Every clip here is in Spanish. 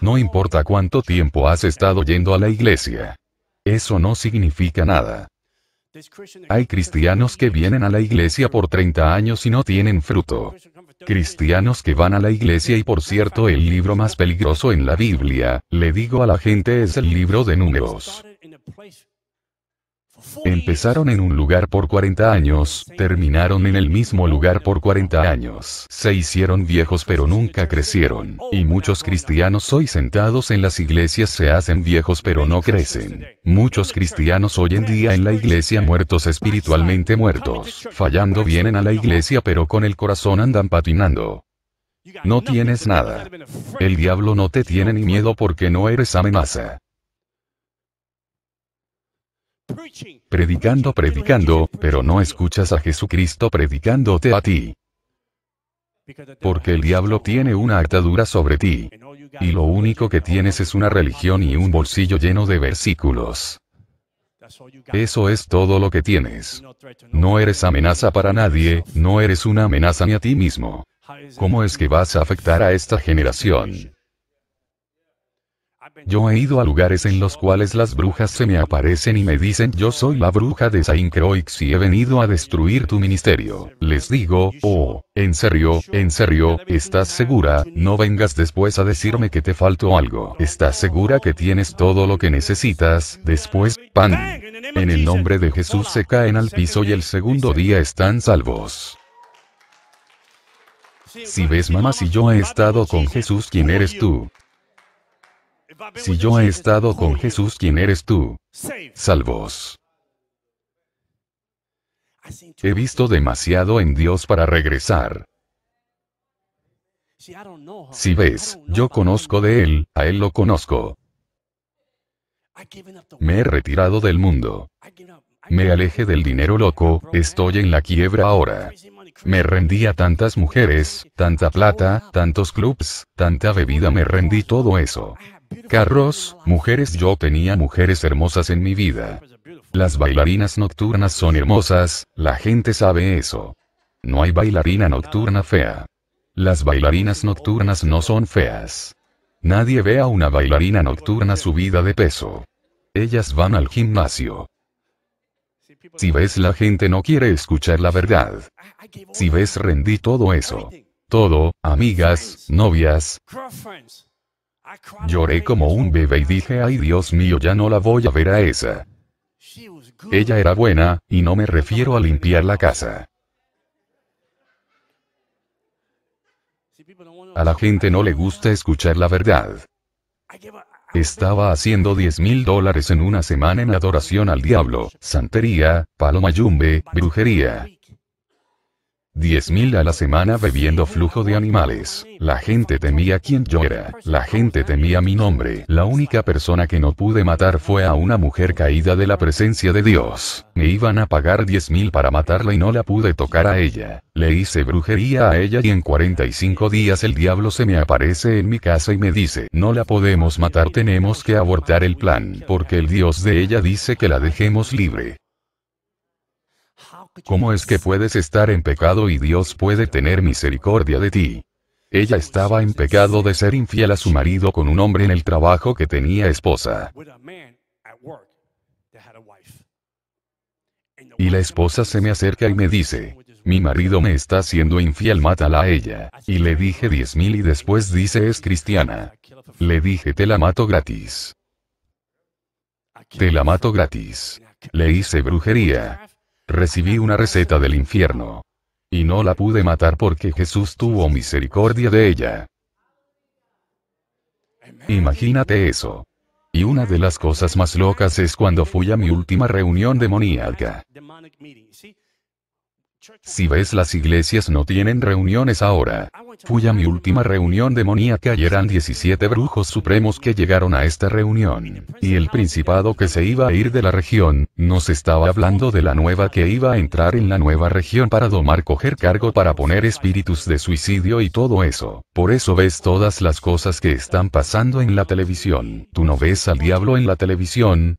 No importa cuánto tiempo has estado yendo a la iglesia. Eso no significa nada. Hay cristianos que vienen a la iglesia por 30 años y no tienen fruto. Cristianos que van a la iglesia y por cierto el libro más peligroso en la Biblia, le digo a la gente es el libro de números. Empezaron en un lugar por 40 años, terminaron en el mismo lugar por 40 años. Se hicieron viejos pero nunca crecieron. Y muchos cristianos hoy sentados en las iglesias se hacen viejos pero no crecen. Muchos cristianos hoy en día en la iglesia muertos espiritualmente muertos. Fallando vienen a la iglesia pero con el corazón andan patinando. No tienes nada. El diablo no te tiene ni miedo porque no eres amenaza predicando, predicando, pero no escuchas a Jesucristo predicándote a ti. Porque el diablo tiene una atadura sobre ti. Y lo único que tienes es una religión y un bolsillo lleno de versículos. Eso es todo lo que tienes. No eres amenaza para nadie, no eres una amenaza ni a ti mismo. ¿Cómo es que vas a afectar a esta generación? Yo he ido a lugares en los cuales las brujas se me aparecen y me dicen yo soy la bruja de Saint Croix y he venido a destruir tu ministerio. Les digo, oh, en serio, en serio, ¿estás segura? No vengas después a decirme que te faltó algo. ¿Estás segura que tienes todo lo que necesitas? Después, pan. En el nombre de Jesús se caen al piso y el segundo día están salvos. Si ves mamá si yo he estado con Jesús, ¿quién eres tú? Si yo he estado con Jesús, ¿quién eres tú? Salvos. He visto demasiado en Dios para regresar. Si ves, yo conozco de Él, a Él lo conozco. Me he retirado del mundo. Me alejé del dinero loco, estoy en la quiebra ahora. Me rendí a tantas mujeres, tanta plata, tantos clubs, tanta bebida, me rendí todo eso. Carros, mujeres. Yo tenía mujeres hermosas en mi vida. Las bailarinas nocturnas son hermosas, la gente sabe eso. No hay bailarina nocturna fea. Las bailarinas nocturnas no son feas. Nadie ve a una bailarina nocturna subida de peso. Ellas van al gimnasio. Si ves la gente no quiere escuchar la verdad. Si ves rendí todo eso. Todo, amigas, novias. Lloré como un bebé y dije, ay Dios mío, ya no la voy a ver a esa. Ella era buena, y no me refiero a limpiar la casa. A la gente no le gusta escuchar la verdad. Estaba haciendo 10 mil dólares en una semana en adoración al diablo, santería, palomayumbe, brujería. 10.000 a la semana bebiendo flujo de animales. La gente temía quién yo era. La gente temía mi nombre. La única persona que no pude matar fue a una mujer caída de la presencia de Dios. Me iban a pagar 10.000 para matarla y no la pude tocar a ella. Le hice brujería a ella y en 45 días el diablo se me aparece en mi casa y me dice, no la podemos matar, tenemos que abortar el plan, porque el Dios de ella dice que la dejemos libre. ¿Cómo es que puedes estar en pecado y Dios puede tener misericordia de ti? Ella estaba en pecado de ser infiel a su marido con un hombre en el trabajo que tenía esposa. Y la esposa se me acerca y me dice, mi marido me está siendo infiel, mátala a ella. Y le dije diez mil y después dice es cristiana. Le dije te la mato gratis. Te la mato gratis. Le hice brujería. Recibí una receta del infierno. Y no la pude matar porque Jesús tuvo misericordia de ella. Imagínate eso. Y una de las cosas más locas es cuando fui a mi última reunión demoníaca. Si ves las iglesias no tienen reuniones ahora. Fui a mi última reunión demoníaca y eran 17 brujos supremos que llegaron a esta reunión. Y el principado que se iba a ir de la región, nos estaba hablando de la nueva que iba a entrar en la nueva región para domar, coger cargo para poner espíritus de suicidio y todo eso. Por eso ves todas las cosas que están pasando en la televisión. Tú no ves al diablo en la televisión,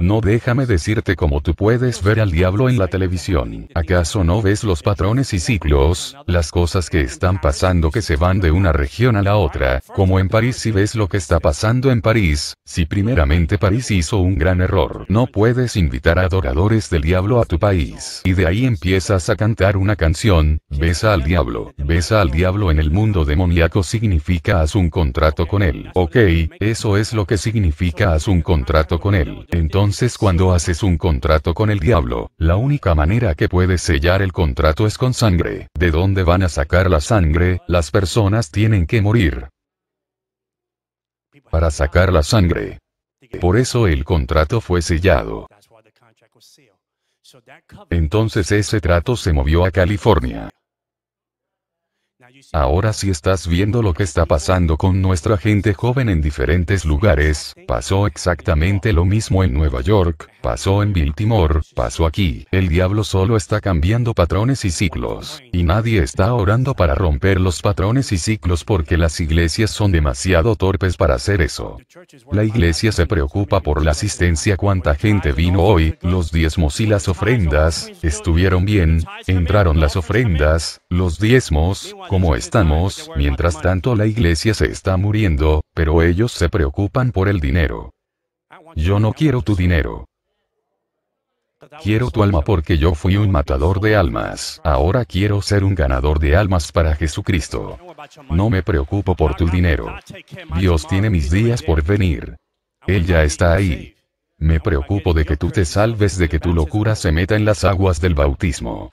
no déjame decirte como tú puedes ver al diablo en la televisión. ¿Acaso no ves los patrones y ciclos, las cosas que están pasando que se van de una región a la otra? Como en París si ves lo que está pasando en París, si primeramente París hizo un gran error. No puedes invitar a adoradores del diablo a tu país. Y de ahí empiezas a cantar una canción, besa al diablo. Besa al diablo en el mundo demoníaco significa haz un contrato con él. Ok, eso es lo que significa haz un contrato con él. Entonces entonces cuando haces un contrato con el diablo, la única manera que puedes sellar el contrato es con sangre. ¿De dónde van a sacar la sangre? Las personas tienen que morir. Para sacar la sangre. Por eso el contrato fue sellado. Entonces ese trato se movió a California. Ahora si estás viendo lo que está pasando con nuestra gente joven en diferentes lugares, pasó exactamente lo mismo en Nueva York, pasó en Baltimore, pasó aquí. El diablo solo está cambiando patrones y ciclos, y nadie está orando para romper los patrones y ciclos porque las iglesias son demasiado torpes para hacer eso. La iglesia se preocupa por la asistencia, cuánta gente vino hoy, los diezmos y las ofrendas, estuvieron bien, entraron las ofrendas, los diezmos, como estamos, mientras tanto la iglesia se está muriendo, pero ellos se preocupan por el dinero. Yo no quiero tu dinero. Quiero tu alma porque yo fui un matador de almas, ahora quiero ser un ganador de almas para Jesucristo. No me preocupo por tu dinero. Dios tiene mis días por venir. Él ya está ahí. Me preocupo de que tú te salves de que tu locura se meta en las aguas del bautismo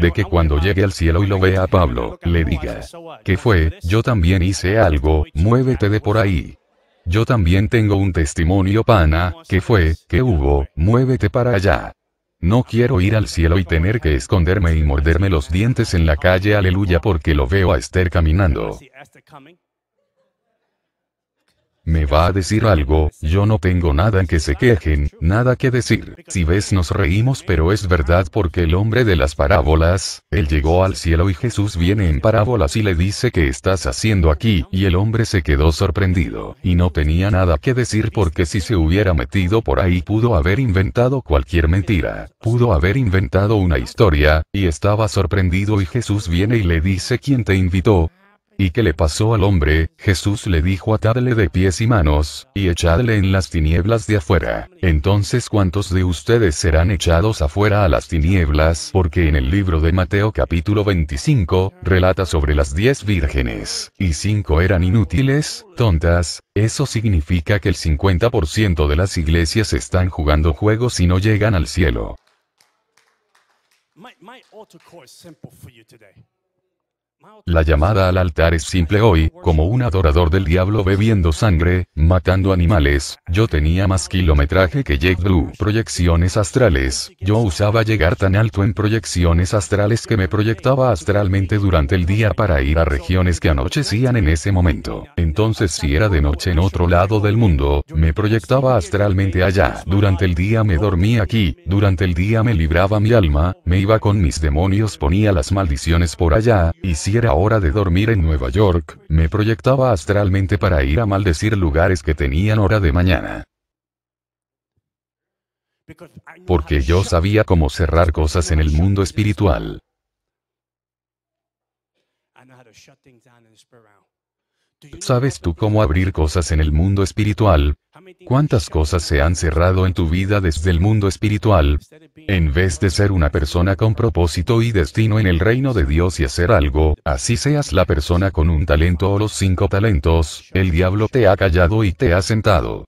de que cuando llegue al cielo y lo vea a Pablo, le diga, ¿Qué fue, yo también hice algo, muévete de por ahí. Yo también tengo un testimonio pana, que fue, que hubo, muévete para allá. No quiero ir al cielo y tener que esconderme y morderme los dientes en la calle, aleluya, porque lo veo a Esther caminando me va a decir algo, yo no tengo nada en que se quejen, nada que decir. Si ves nos reímos pero es verdad porque el hombre de las parábolas, él llegó al cielo y Jesús viene en parábolas y le dice que estás haciendo aquí, y el hombre se quedó sorprendido, y no tenía nada que decir porque si se hubiera metido por ahí pudo haber inventado cualquier mentira, pudo haber inventado una historia, y estaba sorprendido y Jesús viene y le dice quién te invitó, ¿Y qué le pasó al hombre? Jesús le dijo atadle de pies y manos, y echadle en las tinieblas de afuera. Entonces cuántos de ustedes serán echados afuera a las tinieblas, porque en el libro de Mateo capítulo 25, relata sobre las diez vírgenes, y cinco eran inútiles, tontas, eso significa que el 50% de las iglesias están jugando juegos y no llegan al cielo. La llamada al altar es simple hoy, como un adorador del diablo bebiendo sangre, matando animales, yo tenía más kilometraje que Jake Blue. Proyecciones astrales, yo usaba llegar tan alto en proyecciones astrales que me proyectaba astralmente durante el día para ir a regiones que anochecían en ese momento. Entonces si era de noche en otro lado del mundo, me proyectaba astralmente allá. Durante el día me dormía aquí, durante el día me libraba mi alma, me iba con mis demonios ponía las maldiciones por allá, y si era hora de dormir en Nueva York, me proyectaba astralmente para ir a maldecir lugares que tenían hora de mañana. Porque yo sabía cómo cerrar cosas en el mundo espiritual. ¿Sabes tú cómo abrir cosas en el mundo espiritual? ¿Cuántas cosas se han cerrado en tu vida desde el mundo espiritual? En vez de ser una persona con propósito y destino en el reino de Dios y hacer algo, así seas la persona con un talento o los cinco talentos, el diablo te ha callado y te ha sentado.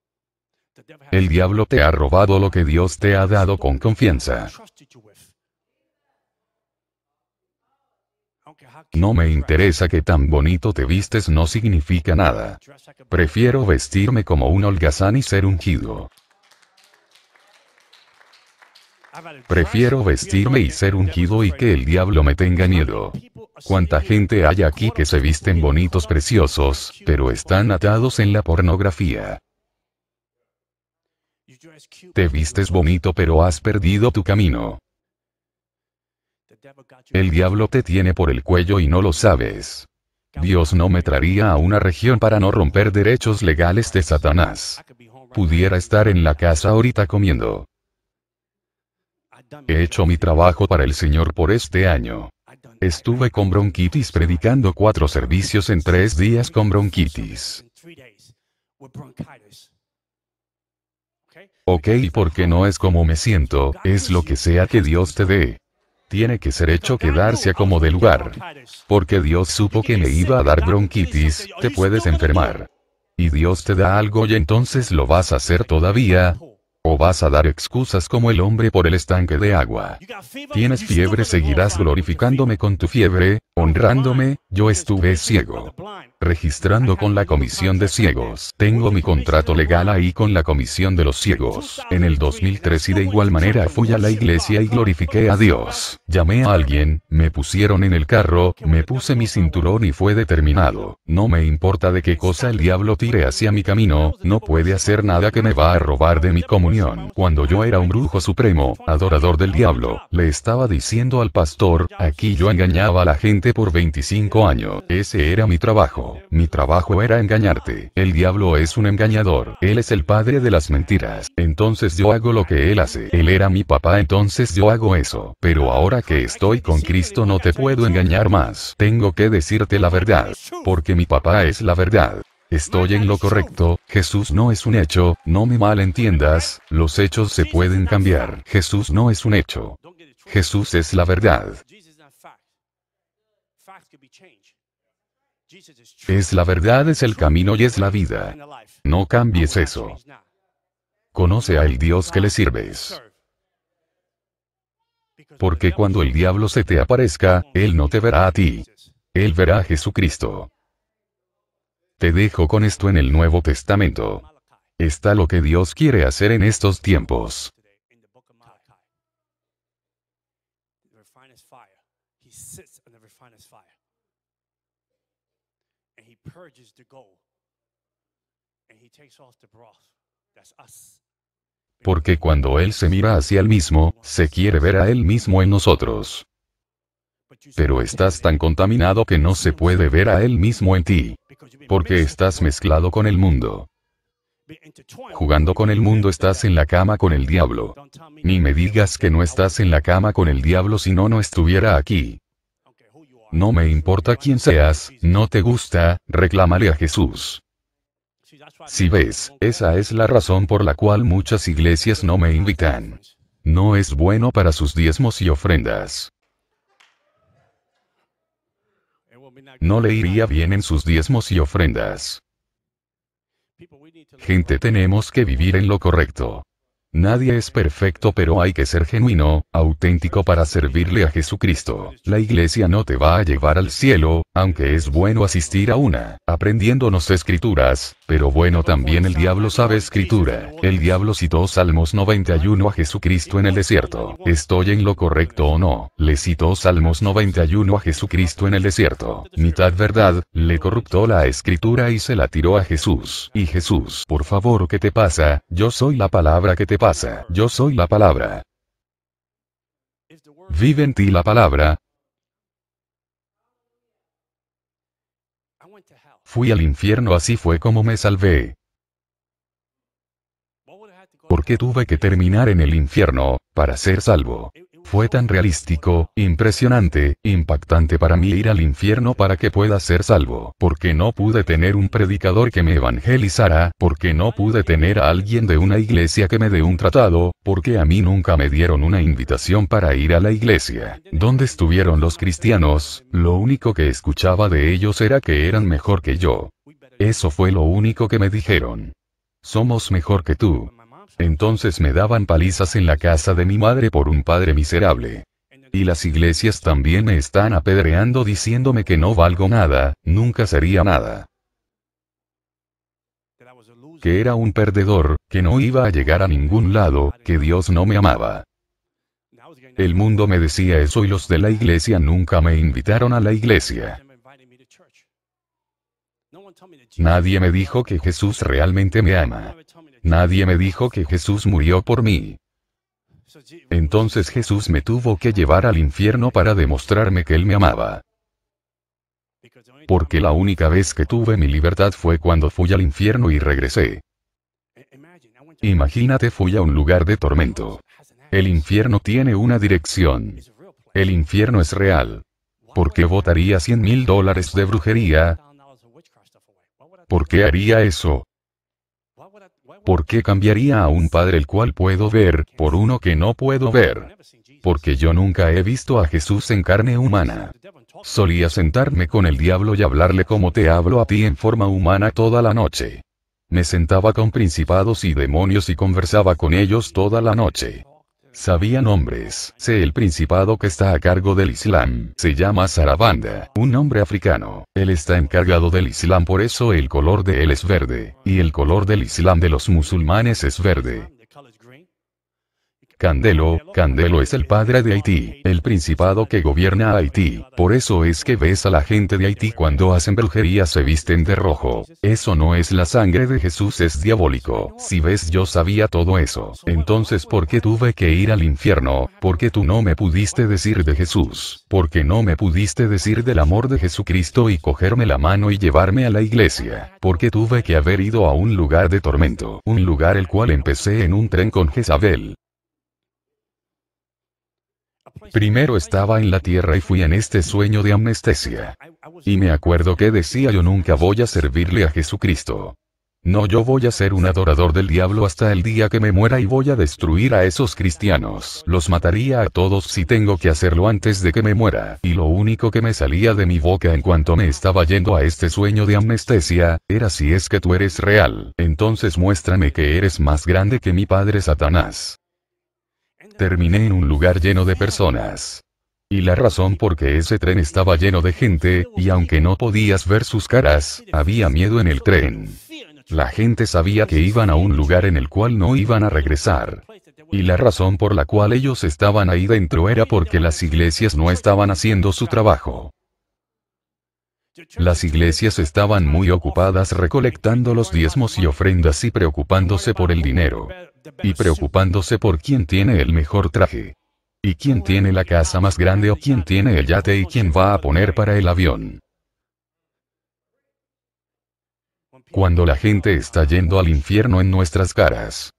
El diablo te ha robado lo que Dios te ha dado con confianza. No me interesa que tan bonito te vistes no significa nada. Prefiero vestirme como un holgazán y ser ungido. Prefiero vestirme y ser ungido y que el diablo me tenga miedo. Cuánta gente hay aquí que se visten bonitos preciosos, pero están atados en la pornografía. Te vistes bonito pero has perdido tu camino. El diablo te tiene por el cuello y no lo sabes. Dios no me traería a una región para no romper derechos legales de Satanás. Pudiera estar en la casa ahorita comiendo. He hecho mi trabajo para el Señor por este año. Estuve con bronquitis predicando cuatro servicios en tres días con bronquitis. Ok, porque no es como me siento, es lo que sea que Dios te dé tiene que ser hecho quedarse como de lugar. Porque Dios supo que me iba a dar bronquitis, te puedes enfermar. Y Dios te da algo y entonces lo vas a hacer todavía. O vas a dar excusas como el hombre por el estanque de agua. Tienes fiebre, seguirás glorificándome con tu fiebre, Honrándome, yo estuve ciego. Registrando con la Comisión de Ciegos. Tengo mi contrato legal ahí con la Comisión de los Ciegos. En el 2003 y de igual manera fui a la iglesia y glorifiqué a Dios. Llamé a alguien, me pusieron en el carro, me puse mi cinturón y fue determinado. No me importa de qué cosa el diablo tire hacia mi camino, no puede hacer nada que me va a robar de mi comunión. Cuando yo era un brujo supremo, adorador del diablo, le estaba diciendo al pastor, aquí yo engañaba a la gente por 25 años. Ese era mi trabajo. Mi trabajo era engañarte. El diablo es un engañador. Él es el padre de las mentiras. Entonces yo hago lo que él hace. Él era mi papá, entonces yo hago eso. Pero ahora que estoy con Cristo no te puedo engañar más. Tengo que decirte la verdad. Porque mi papá es la verdad. Estoy en lo correcto, Jesús no es un hecho, no me malentiendas, los hechos se pueden cambiar. Jesús no es un hecho. Jesús es la verdad. Es la verdad, es el camino y es la vida. No cambies eso. Conoce al Dios que le sirves. Porque cuando el diablo se te aparezca, él no te verá a ti. Él verá a Jesucristo. Te dejo con esto en el Nuevo Testamento. Está lo que Dios quiere hacer en estos tiempos. Porque cuando Él se mira hacia Él mismo, se quiere ver a Él mismo en nosotros. Pero estás tan contaminado que no se puede ver a Él mismo en ti. Porque estás mezclado con el mundo. Jugando con el mundo estás en la cama con el diablo. Ni me digas que no estás en la cama con el diablo si no, no estuviera aquí. No me importa quién seas, no te gusta, reclámale a Jesús. Si ves, esa es la razón por la cual muchas iglesias no me invitan. No es bueno para sus diezmos y ofrendas. No le iría bien en sus diezmos y ofrendas. Gente, tenemos que vivir en lo correcto. Nadie es perfecto, pero hay que ser genuino, auténtico para servirle a Jesucristo. La iglesia no te va a llevar al cielo, aunque es bueno asistir a una, aprendiéndonos escrituras, pero bueno, también el diablo sabe escritura. El diablo citó Salmos 91 a Jesucristo en el desierto. ¿Estoy en lo correcto o no? Le citó Salmos 91 a Jesucristo en el desierto. Mitad verdad, le corruptó la escritura y se la tiró a Jesús. Y Jesús, por favor, ¿qué te pasa? Yo soy la palabra que te pasa. Yo soy la palabra. Vive en ti la palabra, Fui al infierno así fue como me salvé. Porque qué tuve que terminar en el infierno, para ser salvo? Fue tan realístico, impresionante, impactante para mí ir al infierno para que pueda ser salvo, porque no pude tener un predicador que me evangelizara, porque no pude tener a alguien de una iglesia que me dé un tratado, porque a mí nunca me dieron una invitación para ir a la iglesia. ¿Dónde estuvieron los cristianos? Lo único que escuchaba de ellos era que eran mejor que yo. Eso fue lo único que me dijeron. Somos mejor que tú. Entonces me daban palizas en la casa de mi madre por un padre miserable. Y las iglesias también me están apedreando diciéndome que no valgo nada, nunca sería nada. Que era un perdedor, que no iba a llegar a ningún lado, que Dios no me amaba. El mundo me decía eso y los de la iglesia nunca me invitaron a la iglesia. Nadie me dijo que Jesús realmente me ama. Nadie me dijo que Jesús murió por mí. Entonces Jesús me tuvo que llevar al infierno para demostrarme que Él me amaba. Porque la única vez que tuve mi libertad fue cuando fui al infierno y regresé. Imagínate fui a un lugar de tormento. El infierno tiene una dirección. El infierno es real. ¿Por qué votaría 100 mil dólares de brujería? ¿Por qué haría eso? ¿Por qué cambiaría a un padre el cual puedo ver, por uno que no puedo ver? Porque yo nunca he visto a Jesús en carne humana. Solía sentarme con el diablo y hablarle como te hablo a ti en forma humana toda la noche. Me sentaba con principados y demonios y conversaba con ellos toda la noche. Sabía nombres. Sé el principado que está a cargo del Islam. Se llama Sarabanda, un hombre africano. Él está encargado del Islam por eso el color de él es verde, y el color del Islam de los musulmanes es verde. Candelo, Candelo es el padre de Haití, el principado que gobierna Haití. Por eso es que ves a la gente de Haití cuando hacen brujería se visten de rojo. Eso no es la sangre de Jesús, es diabólico. Si ves yo sabía todo eso. Entonces ¿por qué tuve que ir al infierno? Porque tú no me pudiste decir de Jesús. Porque no me pudiste decir del amor de Jesucristo y cogerme la mano y llevarme a la iglesia. Porque tuve que haber ido a un lugar de tormento. Un lugar el cual empecé en un tren con Jezabel. Primero estaba en la tierra y fui en este sueño de amnestesia. Y me acuerdo que decía yo nunca voy a servirle a Jesucristo. No, yo voy a ser un adorador del diablo hasta el día que me muera y voy a destruir a esos cristianos. Los mataría a todos si tengo que hacerlo antes de que me muera. Y lo único que me salía de mi boca en cuanto me estaba yendo a este sueño de amnestesia, era si es que tú eres real. Entonces muéstrame que eres más grande que mi padre Satanás terminé en un lugar lleno de personas. Y la razón por qué ese tren estaba lleno de gente, y aunque no podías ver sus caras, había miedo en el tren. La gente sabía que iban a un lugar en el cual no iban a regresar. Y la razón por la cual ellos estaban ahí dentro era porque las iglesias no estaban haciendo su trabajo. Las iglesias estaban muy ocupadas recolectando los diezmos y ofrendas y preocupándose por el dinero y preocupándose por quién tiene el mejor traje. Y quién tiene la casa más grande o quién tiene el yate y quién va a poner para el avión. Cuando la gente está yendo al infierno en nuestras caras.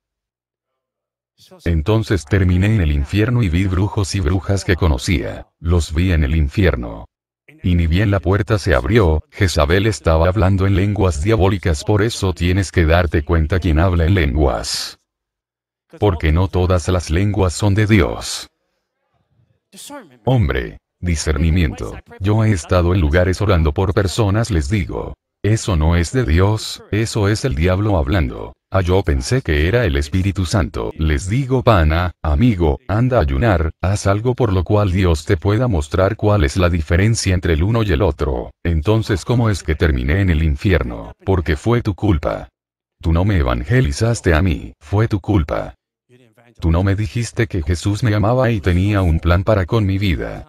Entonces terminé en el infierno y vi brujos y brujas que conocía, los vi en el infierno. Y ni bien la puerta se abrió, Jezabel estaba hablando en lenguas diabólicas, por eso tienes que darte cuenta quién habla en lenguas porque no todas las lenguas son de Dios. Hombre, discernimiento. Yo he estado en lugares orando por personas, les digo, eso no es de Dios, eso es el diablo hablando. Ah, yo pensé que era el Espíritu Santo. Les digo, pana, amigo, anda a ayunar, haz algo por lo cual Dios te pueda mostrar cuál es la diferencia entre el uno y el otro. Entonces, ¿cómo es que terminé en el infierno? Porque fue tu culpa. Tú no me evangelizaste a mí, fue tu culpa. Tú no me dijiste que Jesús me amaba y tenía un plan para con mi vida.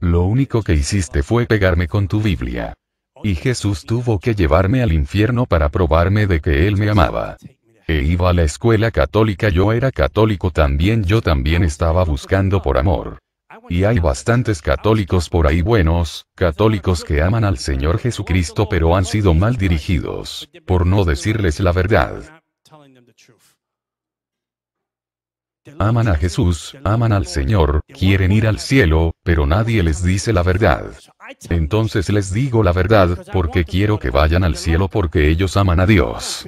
Lo único que hiciste fue pegarme con tu Biblia. Y Jesús tuvo que llevarme al infierno para probarme de que Él me amaba. E iba a la escuela católica, yo era católico también, yo también estaba buscando por amor. Y hay bastantes católicos por ahí buenos, católicos que aman al Señor Jesucristo pero han sido mal dirigidos, por no decirles la verdad. Aman a Jesús, aman al Señor, quieren ir al cielo, pero nadie les dice la verdad. Entonces les digo la verdad, porque quiero que vayan al cielo porque ellos aman a Dios.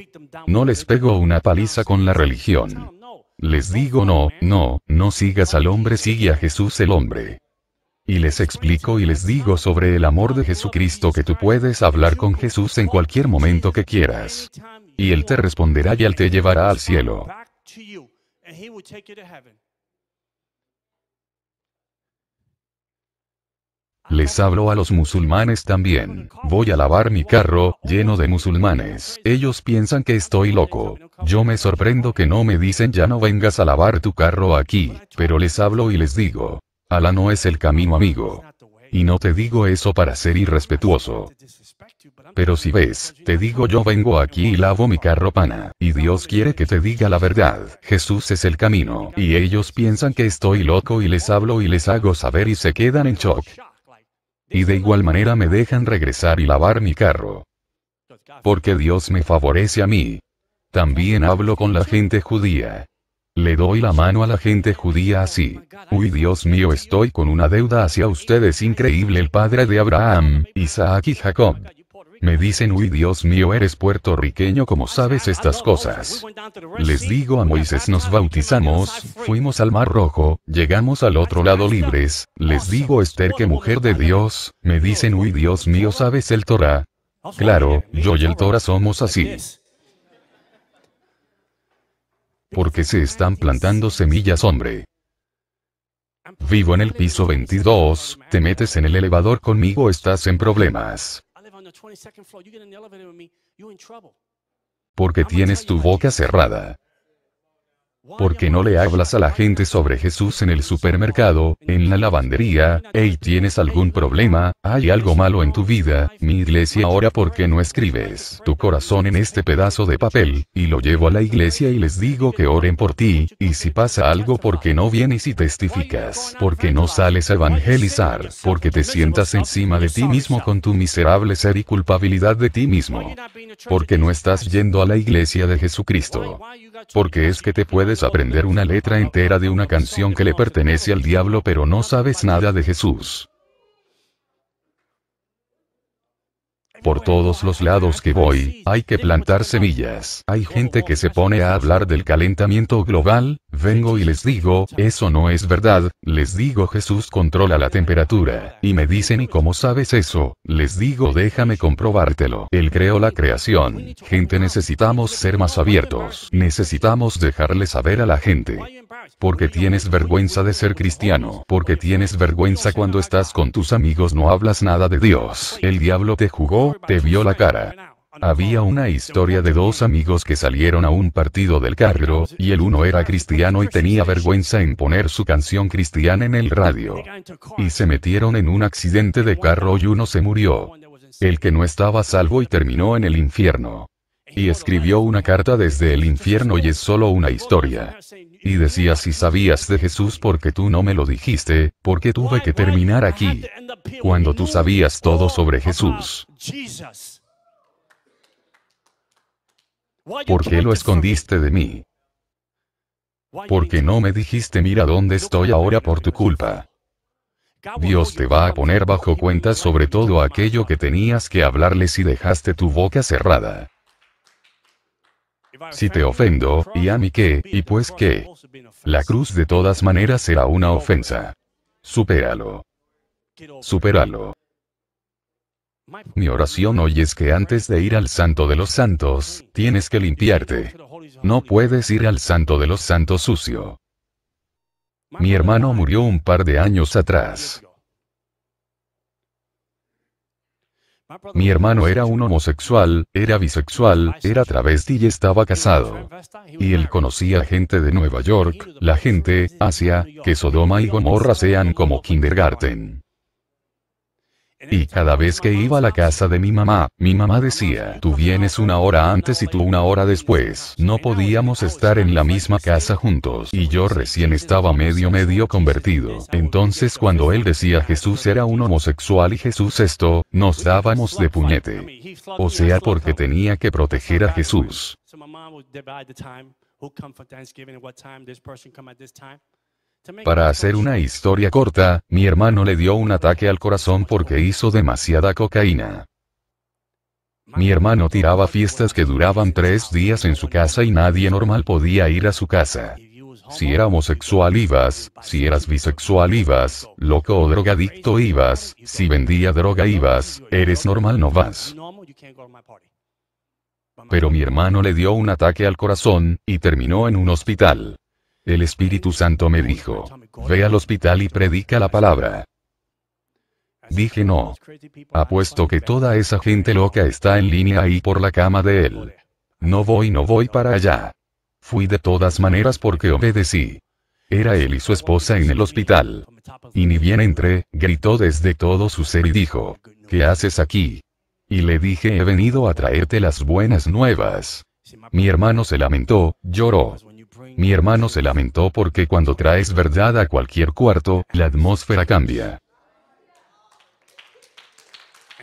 No les pego una paliza con la religión. Les digo no, no, no sigas al hombre, sigue a Jesús el hombre. Y les explico y les digo sobre el amor de Jesucristo que tú puedes hablar con Jesús en cualquier momento que quieras. Y Él te responderá y Él te llevará al cielo and He Les hablo a los musulmanes también. Voy a lavar mi carro, lleno de musulmanes. Ellos piensan que estoy loco. Yo me sorprendo que no me dicen ya no vengas a lavar tu carro aquí, pero les hablo y les digo. Alá no es el camino amigo. Y no te digo eso para ser irrespetuoso. Pero si ves, te digo yo vengo aquí y lavo mi carro pana, y Dios quiere que te diga la verdad, Jesús es el camino, y ellos piensan que estoy loco y les hablo y les hago saber y se quedan en shock. Y de igual manera me dejan regresar y lavar mi carro. Porque Dios me favorece a mí. También hablo con la gente judía. Le doy la mano a la gente judía así. Uy Dios mío, estoy con una deuda hacia ustedes increíble el padre de Abraham, Isaac y Jacob. Me dicen, uy Dios mío, eres puertorriqueño, como sabes estas cosas? Les digo a Moisés, nos bautizamos, fuimos al Mar Rojo, llegamos al otro lado libres, les digo Esther que mujer de Dios, me dicen, uy Dios mío, ¿sabes el Torah? Claro, yo y el Torah somos así porque se están plantando semillas, hombre. Vivo en el piso 22, te metes en el elevador conmigo, estás en problemas. 22nd floor, you get in the elevator with me, you're in trouble. Porque tienes tu boca cerrada, ¿Por qué no le hablas a la gente sobre Jesús en el supermercado, en la lavandería? Hey, ¿tienes algún problema? ¿Hay algo malo en tu vida? Mi iglesia ora porque no escribes tu corazón en este pedazo de papel, y lo llevo a la iglesia y les digo que oren por ti, y si pasa algo porque no vienes y testificas, porque no sales a evangelizar, porque te sientas encima de ti mismo con tu miserable ser y culpabilidad de ti mismo, porque no estás yendo a la iglesia de Jesucristo, porque es que te puedes aprender una letra entera de una canción que le pertenece al diablo pero no sabes nada de Jesús. Por todos los lados que voy, hay que plantar semillas. Hay gente que se pone a hablar del calentamiento global, vengo y les digo, eso no es verdad, les digo Jesús controla la temperatura. Y me dicen ¿y cómo sabes eso? Les digo déjame comprobártelo. Él creó la creación. Gente necesitamos ser más abiertos. Necesitamos dejarle saber a la gente. Porque tienes vergüenza de ser cristiano. Porque tienes vergüenza cuando estás con tus amigos no hablas nada de Dios. El diablo te jugó, te vio la cara. Había una historia de dos amigos que salieron a un partido del carro, y el uno era cristiano y tenía vergüenza en poner su canción cristiana en el radio. Y se metieron en un accidente de carro y uno se murió. El que no estaba salvo y terminó en el infierno. Y escribió una carta desde el infierno y es solo una historia y decía si sabías de Jesús porque tú no me lo dijiste, porque tuve que terminar aquí, cuando tú sabías todo sobre Jesús. ¿Por qué lo escondiste de mí? Porque no me dijiste mira dónde estoy ahora por tu culpa. Dios te va a poner bajo cuenta sobre todo aquello que tenías que hablarles y dejaste tu boca cerrada. Si te ofendo, y a mí qué, y pues qué. La cruz de todas maneras será una ofensa. Supéralo. Supéralo. Mi oración hoy es que antes de ir al Santo de los Santos, tienes que limpiarte. No puedes ir al Santo de los Santos sucio. Mi hermano murió un par de años atrás. Mi hermano era un homosexual, era bisexual, era travesti y estaba casado. Y él conocía gente de Nueva York, la gente, Asia, que Sodoma y Gomorra sean como kindergarten. Y cada vez que iba a la casa de mi mamá, mi mamá decía, tú vienes una hora antes y tú una hora después. No podíamos estar en la misma casa juntos. Y yo recién estaba medio medio convertido. Entonces cuando él decía Jesús era un homosexual y Jesús esto, nos dábamos de puñete. O sea, porque tenía que proteger a Jesús. Para hacer una historia corta, mi hermano le dio un ataque al corazón porque hizo demasiada cocaína. Mi hermano tiraba fiestas que duraban tres días en su casa y nadie normal podía ir a su casa. Si era homosexual ibas, si eras bisexual ibas, loco o drogadicto ibas, si vendía droga ibas, eres normal no vas. Pero mi hermano le dio un ataque al corazón, y terminó en un hospital. El Espíritu Santo me dijo, ve al hospital y predica la palabra. Dije no. Apuesto que toda esa gente loca está en línea ahí por la cama de él. No voy, no voy para allá. Fui de todas maneras porque obedecí. Era él y su esposa en el hospital. Y ni bien entré, gritó desde todo su ser y dijo, ¿qué haces aquí? Y le dije, he venido a traerte las buenas nuevas. Mi hermano se lamentó, lloró. Mi hermano se lamentó porque cuando traes verdad a cualquier cuarto, la atmósfera cambia.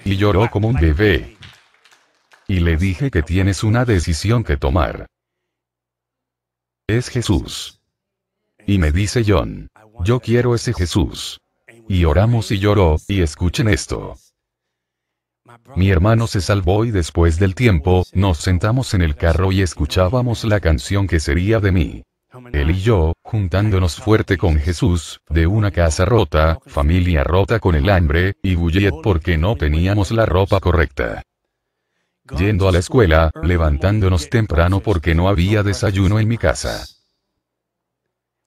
Y lloró como un bebé. Y le dije que tienes una decisión que tomar. Es Jesús. Y me dice John, yo quiero ese Jesús. Y oramos y lloró, y escuchen esto. Mi hermano se salvó y después del tiempo, nos sentamos en el carro y escuchábamos la canción que sería de mí. Él y yo, juntándonos fuerte con Jesús, de una casa rota, familia rota con el hambre, y bullet porque no teníamos la ropa correcta. Yendo a la escuela, levantándonos temprano porque no había desayuno en mi casa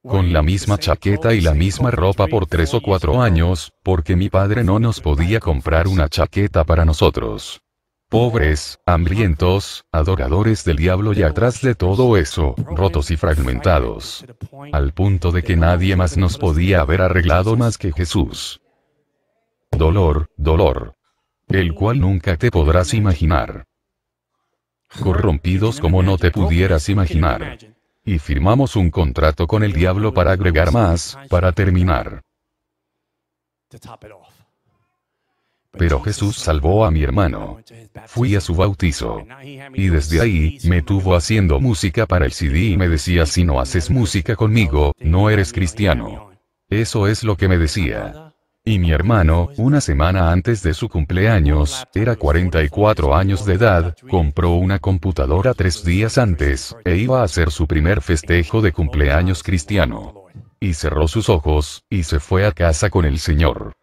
con la misma chaqueta y la misma ropa por tres o cuatro años, porque mi padre no nos podía comprar una chaqueta para nosotros. Pobres, hambrientos, adoradores del diablo y atrás de todo eso, rotos y fragmentados. Al punto de que nadie más nos podía haber arreglado más que Jesús. Dolor, dolor. El cual nunca te podrás imaginar. Corrompidos como no te pudieras imaginar y firmamos un contrato con el diablo para agregar más, para terminar. Pero Jesús salvó a mi hermano. Fui a su bautizo. Y desde ahí, me tuvo haciendo música para el CD y me decía si no haces música conmigo, no eres cristiano. Eso es lo que me decía. Y mi hermano, una semana antes de su cumpleaños, era 44 años de edad, compró una computadora tres días antes, e iba a hacer su primer festejo de cumpleaños cristiano. Y cerró sus ojos, y se fue a casa con el Señor.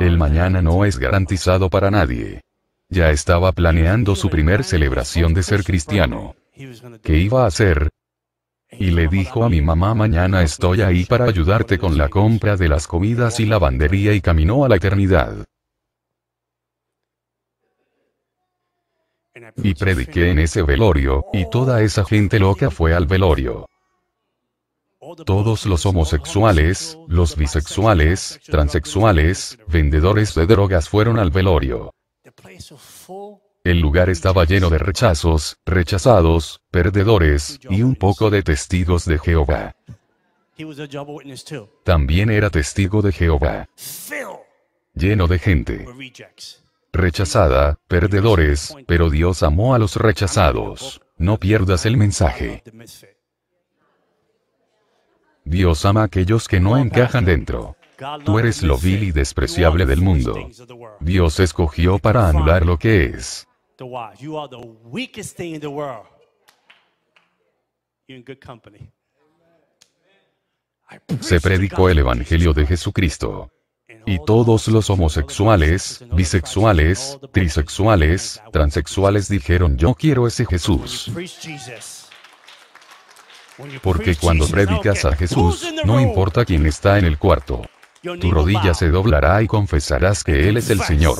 El mañana no es garantizado para nadie. Ya estaba planeando su primer celebración de ser cristiano. ¿Qué iba a hacer? Y le dijo a mi mamá mañana estoy ahí para ayudarte con la compra de las comidas y lavandería y caminó a la eternidad. Y prediqué en ese velorio, y toda esa gente loca fue al velorio. Todos los homosexuales, los bisexuales, transexuales, vendedores de drogas fueron al velorio. El lugar estaba lleno de rechazos, rechazados, perdedores, y un poco de testigos de Jehová. También era testigo de Jehová. Lleno de gente. Rechazada, perdedores, pero Dios amó a los rechazados. No pierdas el mensaje. Dios ama a aquellos que no encajan dentro. Tú eres lo vil y despreciable del mundo. Dios escogió para anular lo que es. Se predicó el Evangelio de Jesucristo. Y todos los homosexuales, bisexuales, trisexuales, transexuales dijeron yo quiero ese Jesús. Porque cuando predicas a Jesús, no importa quién está en el cuarto, tu rodilla se doblará y confesarás que Él es el Señor.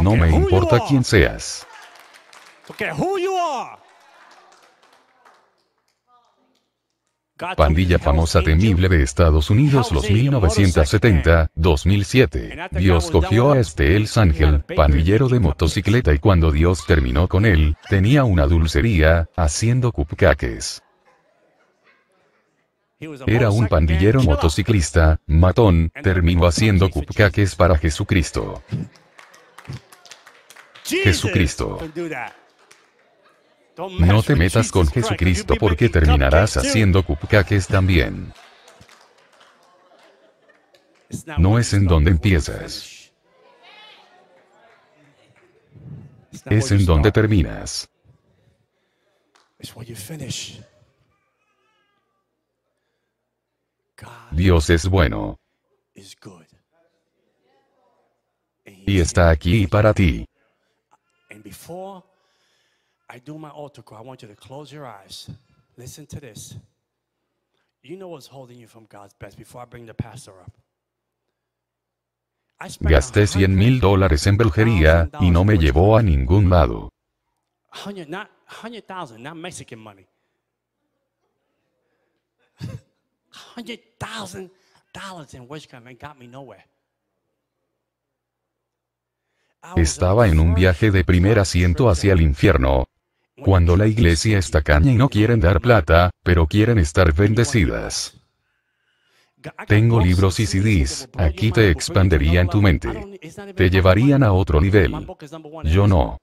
No me importa quién seas. Pandilla famosa temible de Estados Unidos los 1970-2007. Dios cogió a este El Ángel, pandillero de motocicleta y cuando Dios terminó con él, tenía una dulcería, haciendo cupcakes. Era un pandillero motociclista, matón, terminó haciendo cupcakes para Jesucristo. Jesucristo. No te metas con Jesucristo porque terminarás haciendo cupcakes también. No es en donde empiezas. Es en donde terminas. Dios es bueno. Y está aquí para ti. And before I do my altar call, I want you to close your eyes. Listen to this. You know what's holding you from God's best before I bring the pastor up. Gasté 100 mil dólares en brujería y no me llevó a ningún lado. 100,000, not Mexican money. 100,000 dollars in witchcraft and got me nowhere. Estaba en un viaje de primer asiento hacia el infierno. Cuando la iglesia está caña y no quieren dar plata, pero quieren estar bendecidas. Tengo libros y CDs, aquí te en tu mente. Te llevarían a otro nivel. Yo no.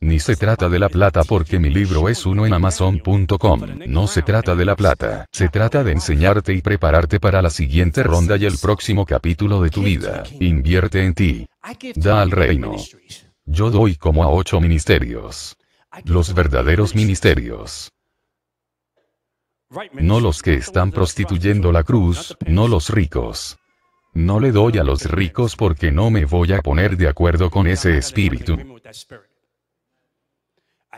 Ni se trata de la plata porque mi libro es uno en amazon.com. No se trata de la plata. Se trata de enseñarte y prepararte para la siguiente ronda y el próximo capítulo de tu vida. Invierte en ti. Da al reino. Yo doy como a ocho ministerios. Los verdaderos ministerios. No los que están prostituyendo la cruz, no los ricos. No le doy a los ricos porque no me voy a poner de acuerdo con ese espíritu.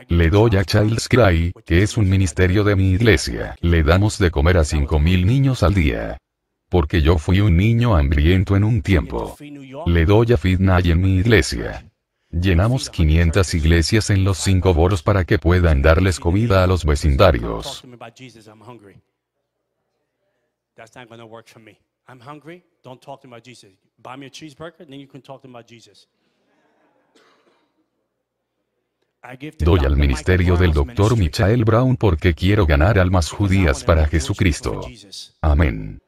Le doy a Child's Cry, que es un ministerio de mi iglesia. Le damos de comer a 5.000 niños al día. Porque yo fui un niño hambriento en un tiempo. Le doy a Fitnay en mi iglesia. Llenamos 500 iglesias en los cinco boros para que puedan darles comida a los vecindarios. Doy al ministerio del doctor Michael Brown porque quiero ganar almas judías para Jesucristo. Amén.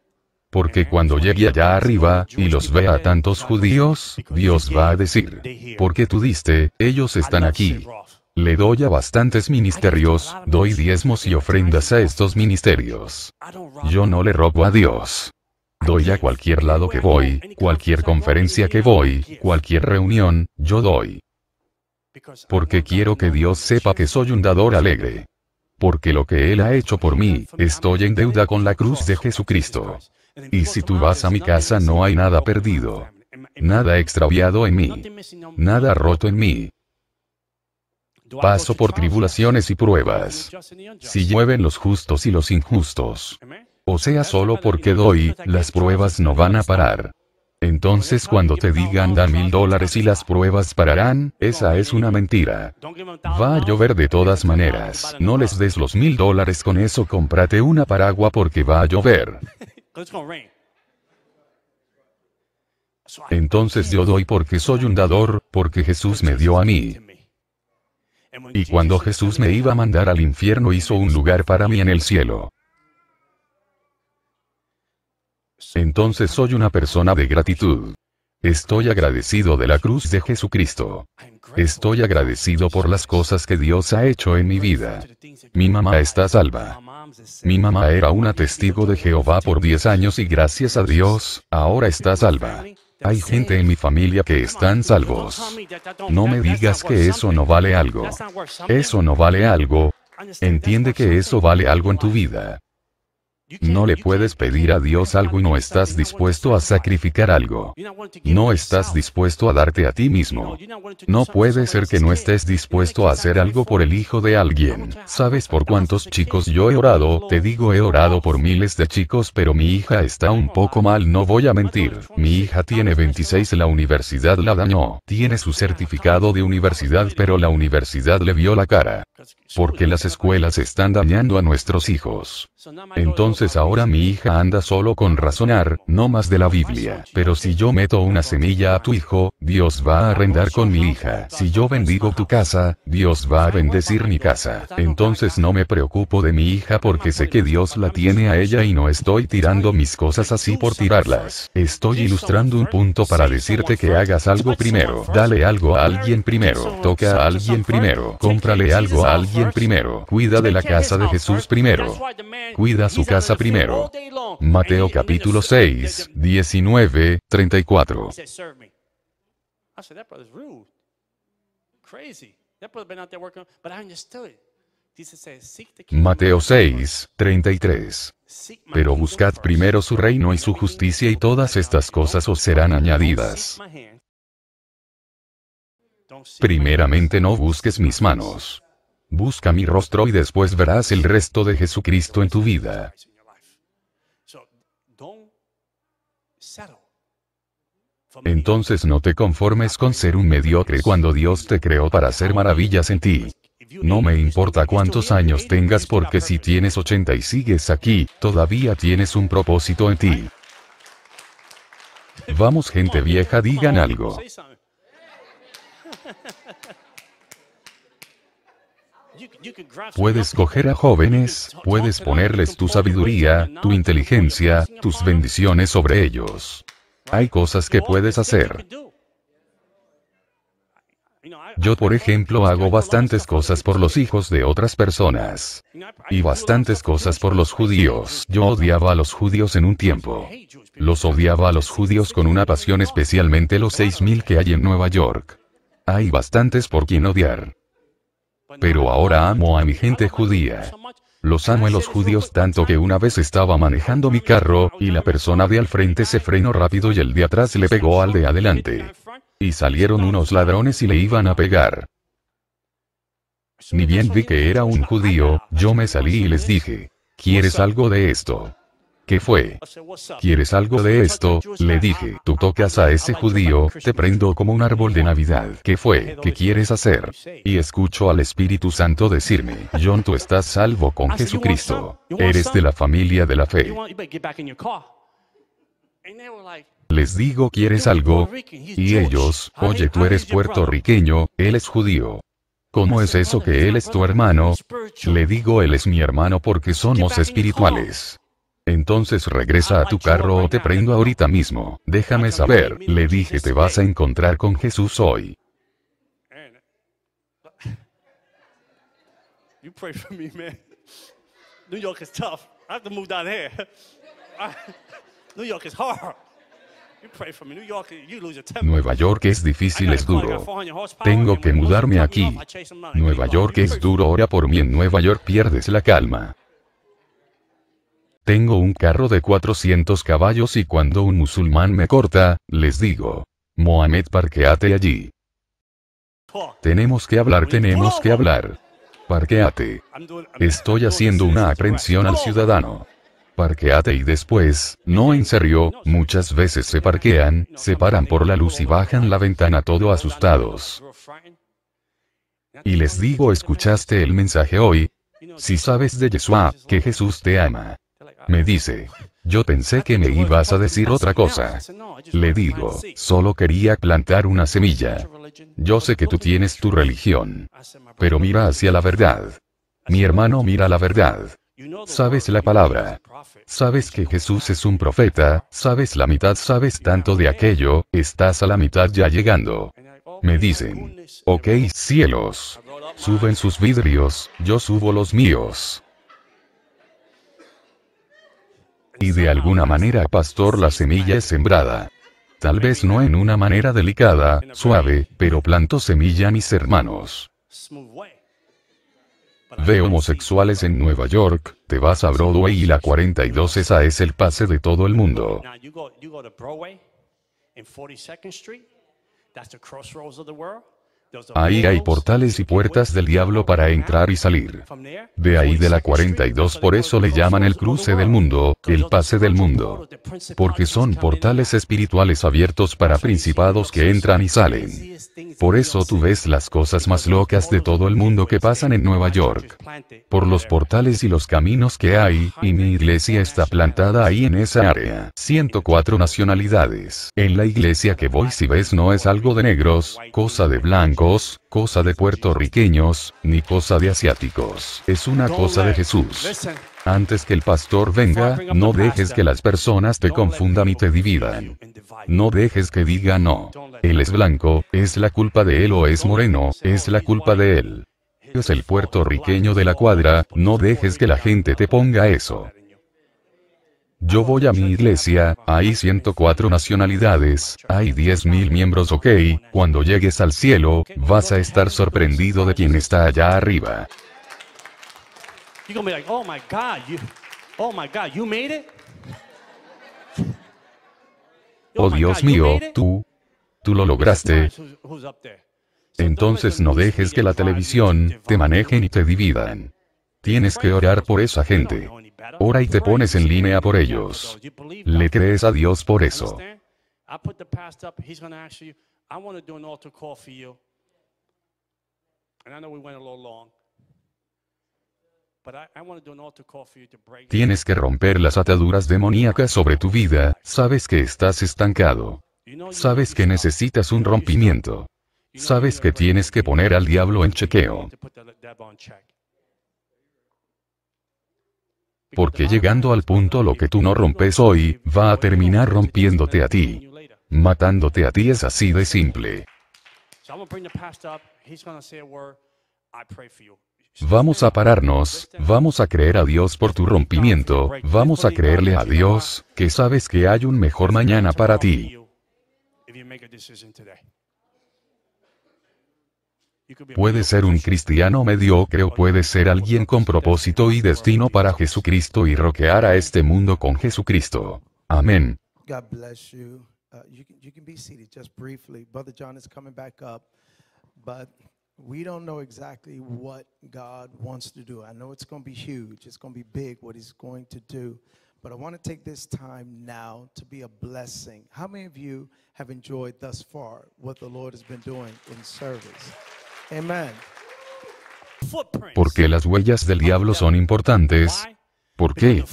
Porque cuando llegue allá arriba, y los vea a tantos judíos, Dios va a decir, porque tú diste, ellos están aquí. Le doy a bastantes ministerios, doy diezmos y ofrendas a estos ministerios. Yo no le robo a Dios. Doy a cualquier lado que voy, cualquier conferencia que voy, cualquier reunión, yo doy. Porque quiero que Dios sepa que soy un dador alegre. Porque lo que Él ha hecho por mí, estoy en deuda con la cruz de Jesucristo. Y si tú vas a mi casa no hay nada perdido. Nada extraviado en mí. Nada roto en mí. Paso por tribulaciones y pruebas. Si llueven los justos y los injustos. O sea, solo porque doy, las pruebas no van a parar. Entonces cuando te digan da mil dólares y las pruebas pararán, esa es una mentira. Va a llover de todas maneras, no les des los mil dólares con eso, cómprate una paraguas porque va a llover. Entonces yo doy porque soy un dador, porque Jesús me dio a mí. Y cuando Jesús me iba a mandar al infierno hizo un lugar para mí en el cielo. Entonces soy una persona de gratitud. Estoy agradecido de la cruz de Jesucristo. Estoy agradecido por las cosas que Dios ha hecho en mi vida. Mi mamá está salva. Mi mamá era una testigo de Jehová por 10 años y gracias a Dios, ahora está salva. Hay gente en mi familia que están salvos. No me digas que eso no vale algo. Eso no vale algo. Entiende que eso vale algo en tu vida. No le puedes pedir a Dios algo y no estás dispuesto a sacrificar algo. No estás dispuesto a darte a ti mismo. No puede ser que no estés dispuesto a hacer algo por el hijo de alguien. ¿Sabes por cuántos chicos yo he orado? Te digo, he orado por miles de chicos, pero mi hija está un poco mal, no voy a mentir. Mi hija tiene 26, la universidad la dañó. Tiene su certificado de universidad, pero la universidad le vio la cara. Porque las escuelas están dañando a nuestros hijos. Entonces, entonces ahora mi hija anda solo con razonar, no más de la Biblia. Pero si yo meto una semilla a tu hijo, Dios va a arrendar con mi hija. Si yo bendigo tu casa, Dios va a bendecir mi casa. Entonces no me preocupo de mi hija porque sé que Dios la tiene a ella y no estoy tirando mis cosas así por tirarlas. Estoy ilustrando un punto para decirte que hagas algo primero. Dale algo a alguien primero. Toca a alguien primero. Cómprale algo a alguien primero. Cuida de la casa de Jesús primero. Cuida su casa primero. Mateo capítulo 6, 19, 34. Mateo 6, 33. Pero buscad primero su reino y su justicia y todas estas cosas os serán añadidas. Primeramente no busques mis manos. Busca mi rostro y después verás el resto de Jesucristo en tu vida. Entonces no te conformes con ser un mediocre cuando Dios te creó para hacer maravillas en ti. No me importa cuántos años tengas porque si tienes 80 y sigues aquí, todavía tienes un propósito en ti. Vamos gente vieja, digan algo. Puedes coger a jóvenes, puedes ponerles tu sabiduría, tu inteligencia, tus bendiciones sobre ellos. Hay cosas que puedes hacer. Yo, por ejemplo, hago bastantes cosas por los hijos de otras personas. Y bastantes cosas por los judíos. Yo odiaba a los judíos en un tiempo. Los odiaba a los judíos con una pasión, especialmente los 6.000 que hay en Nueva York. Hay bastantes por quien odiar. Pero ahora amo a mi gente judía. Los amo a los judíos tanto que una vez estaba manejando mi carro, y la persona de al frente se frenó rápido y el de atrás le pegó al de adelante. Y salieron unos ladrones y le iban a pegar. Ni bien vi que era un judío, yo me salí y les dije, ¿quieres algo de esto? ¿Qué fue? ¿Quieres algo de esto? Le dije, tú tocas a ese judío, te prendo como un árbol de Navidad. ¿Qué fue? ¿Qué quieres hacer? Y escucho al Espíritu Santo decirme, John, tú estás salvo con Jesucristo. Eres de la familia de la fe. Les digo, ¿quieres algo? Y ellos, oye, tú eres puertorriqueño, él es judío. ¿Cómo es eso que él es tu hermano? Le digo, él es mi hermano porque somos espirituales. Entonces regresa a tu carro o te prendo ahorita mismo. Déjame saber, le dije te vas a encontrar con Jesús hoy. New York tough. Nueva York es difícil, es duro. Tengo que mudarme aquí. Nueva York es duro, ora por mí en Nueva York pierdes la calma. Tengo un carro de 400 caballos y cuando un musulmán me corta, les digo, Mohamed parqueate allí. Tenemos que hablar, tenemos que hablar. Parqueate. Estoy haciendo una aprehensión al ciudadano. Parqueate y después, no en serio, muchas veces se parquean, se paran por la luz y bajan la ventana todo asustados. Y les digo, ¿escuchaste el mensaje hoy? Si sabes de Yeshua, que Jesús te ama. Me ah, dice. Yo pensé que me ibas a decir otra cosa. Le digo, solo quería plantar una semilla. Yo sé que tú tienes tu religión. Pero mira hacia la verdad. Mi hermano mira la verdad. Sabes la palabra. Sabes que Jesús es un profeta, sabes la mitad, sabes tanto de aquello, estás a la mitad ya llegando. Me dicen, ok cielos. Suben sus vidrios, yo subo los míos. y de alguna manera pastor la semilla es sembrada. Tal vez no en una manera delicada, suave, pero planto semilla a mis hermanos. Ve homosexuales en Nueva York, te vas a Broadway y la 42 esa es el pase de todo el mundo. Ahí hay portales y puertas del diablo para entrar y salir. De ahí pues, de la 42 por eso le llaman el cruce del mundo, el pase del mundo. Porque son portales espirituales abiertos para principados que entran y salen. Por eso tú ves las cosas más locas de todo el mundo que pasan en Nueva York. Por los portales y los caminos que hay, y mi iglesia está plantada ahí en esa área. 104 nacionalidades. En la iglesia que voy si ves no es algo de negros, cosa de blanco cosa de puertorriqueños, ni cosa de asiáticos. Es una cosa de Jesús. Antes que el pastor venga, no dejes que las personas te confundan y te dividan. No dejes que diga no. Él es blanco, es la culpa de él o es moreno, es la culpa de él. Es el puertorriqueño de la cuadra, no dejes que la gente te ponga eso. Yo voy a mi iglesia, hay 104 nacionalidades, hay 10.000 miembros, ok, cuando llegues al cielo, vas a estar sorprendido de quién está allá arriba. Oh Dios mío, tú, tú lo lograste. Entonces no dejes que la televisión te manejen y te dividan. Tienes que orar por esa gente. Ora y te pones en línea por ellos. Le crees a Dios por eso. Tienes que romper las ataduras demoníacas sobre tu vida, sabes que estás estancado. Sabes que necesitas un rompimiento. Sabes que tienes que poner al diablo en chequeo. Porque llegando al punto lo que tú no rompes hoy, va a terminar rompiéndote a ti. Matándote a ti es así de simple. Vamos a pararnos, vamos a creer a Dios por tu rompimiento, vamos a creerle a Dios, que sabes que hay un mejor mañana para ti. Puede ser un cristiano mediocre o puede ser alguien con propósito y destino para Jesucristo y roquear a este mundo con Jesucristo. Amén. we don't know exactly what God wants to do. I know it's going to be huge, it's going to be big what He's going to do. But I want to take this time now to be a blessing. How many of you have enjoyed thus far what the Lord has been doing in service? ¿Por qué las huellas del diablo son importantes? ¿Por qué?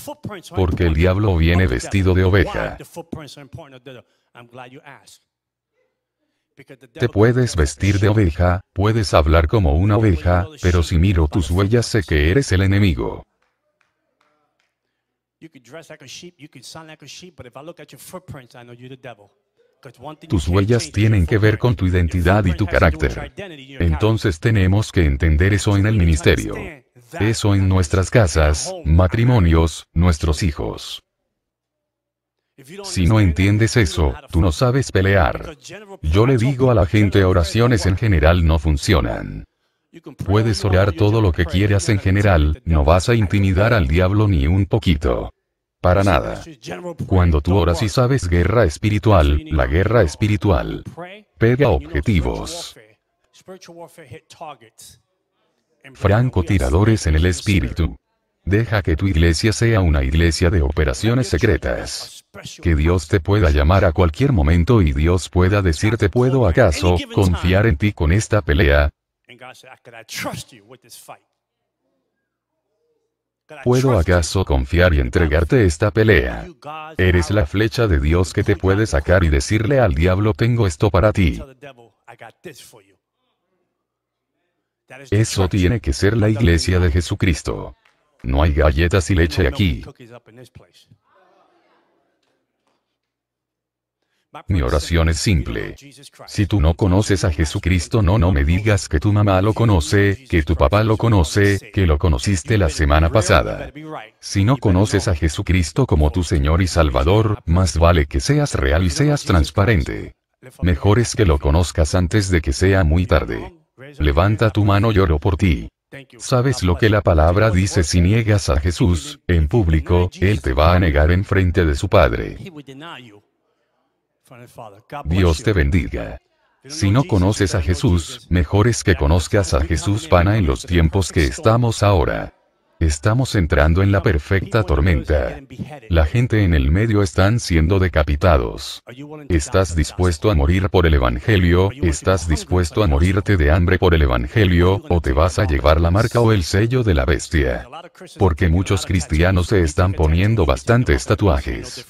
Porque el diablo viene vestido de oveja. Te puedes vestir de oveja, puedes hablar como una oveja, pero si miro tus huellas sé que eres el enemigo. Tus huellas tienen que ver con tu identidad y tu carácter. Entonces tenemos que entender eso en el ministerio. Eso en nuestras casas, matrimonios, nuestros hijos. Si no entiendes eso, tú no sabes pelear. Yo le digo a la gente oraciones en general no funcionan. Puedes orar todo lo que quieras en general, no vas a intimidar al diablo ni un poquito para nada. Cuando tú oras y sabes guerra espiritual, la guerra espiritual pega objetivos. Francotiradores en el espíritu. Deja que tu iglesia sea una iglesia de operaciones secretas. Que Dios te pueda llamar a cualquier momento y Dios pueda decirte, ¿puedo acaso confiar en ti con esta pelea? ¿Puedo acaso confiar y entregarte esta pelea? Eres la flecha de Dios que te puede sacar y decirle al diablo tengo esto para ti. Eso tiene que ser la iglesia de Jesucristo. No hay galletas y leche aquí. Mi oración es simple. Si tú no conoces a Jesucristo, no, no me digas que tu mamá lo conoce, que tu papá lo conoce, que lo conociste la semana pasada. Si no conoces a Jesucristo como tu Señor y Salvador, más vale que seas real y seas transparente. Mejor es que lo conozcas antes de que sea muy tarde. Levanta tu mano y por ti. ¿Sabes lo que la palabra dice si niegas a Jesús, en público, Él te va a negar en frente de su Padre? Dios te bendiga. Si no conoces a Jesús, mejor es que conozcas a Jesús pana en los tiempos que estamos ahora. Estamos entrando en la perfecta tormenta. La gente en el medio están siendo decapitados. ¿Estás dispuesto a morir por el Evangelio? ¿Estás dispuesto a morirte de hambre por el Evangelio? ¿O te vas a llevar la marca o el sello de la bestia? Porque muchos cristianos se están poniendo bastantes tatuajes.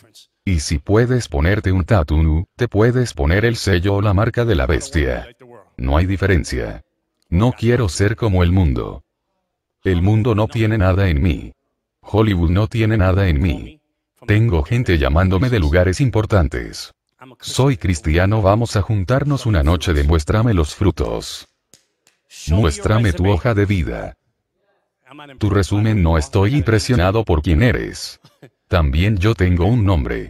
Y si puedes ponerte un tatu, te puedes poner el sello o la marca de la bestia. No hay diferencia. No quiero ser como el mundo. El mundo no tiene nada en mí. Hollywood no tiene nada en mí. Tengo gente llamándome de lugares importantes. Soy cristiano, vamos a juntarnos una noche de muéstrame los frutos. Muéstrame tu hoja de vida. Tu resumen no estoy impresionado por quién eres. También yo tengo un nombre.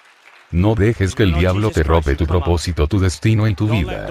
No dejes que el diablo te robe tu propósito, tu destino en tu vida.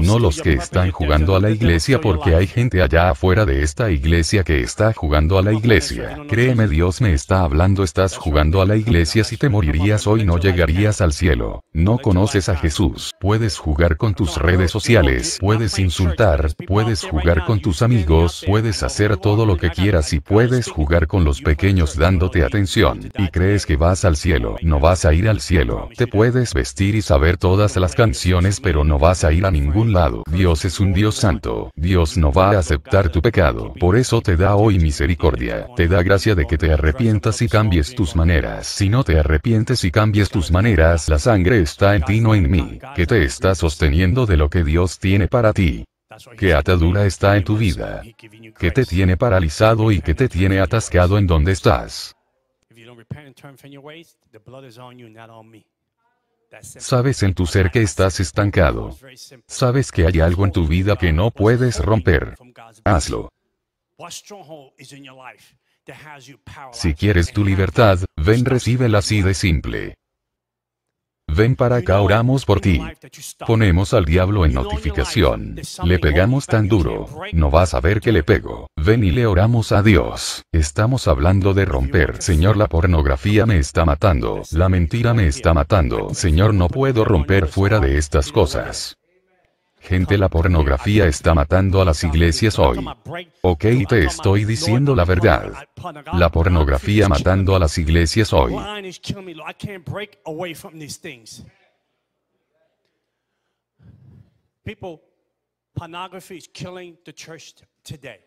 No los que están jugando a la iglesia porque hay gente allá afuera de esta iglesia que está jugando a la iglesia. Créeme, Dios me está hablando, estás jugando a la iglesia si te morirías hoy no llegarías al cielo. No conoces a Jesús. Puedes jugar con tus redes sociales, puedes insultar, puedes jugar con tus amigos, puedes hacer todo lo que quieras y puedes jugar con los pequeños dándote atención. Y crees que vas al cielo. No vas a ir al cielo te puedes vestir y saber todas las canciones pero no vas a ir a ningún lado. Dios es un Dios santo. Dios no va a aceptar tu pecado. Por eso te da hoy misericordia. Te da gracia de que te arrepientas y cambies tus maneras. Si no te arrepientes y cambies tus maneras, la sangre está en ti, no en mí, que te está sosteniendo de lo que Dios tiene para ti. ¿Qué atadura está en tu vida? que te tiene paralizado y que te tiene atascado en donde estás? Sabes en tu ser que estás estancado. Sabes que hay algo en tu vida que no puedes romper. Hazlo. Si quieres tu libertad, ven recibe así de simple. Ven para acá, oramos por ti. Ponemos al diablo en notificación. Le pegamos tan duro. No vas a ver que le pego. Ven y le oramos a Dios. Estamos hablando de romper. Señor, la pornografía me está matando. La mentira me está matando. Señor, no puedo romper fuera de estas cosas. Gente, la pornografía está matando a las iglesias hoy. Ok, te estoy diciendo la verdad. La pornografía matando a las iglesias hoy. People, pornography is killing the church today.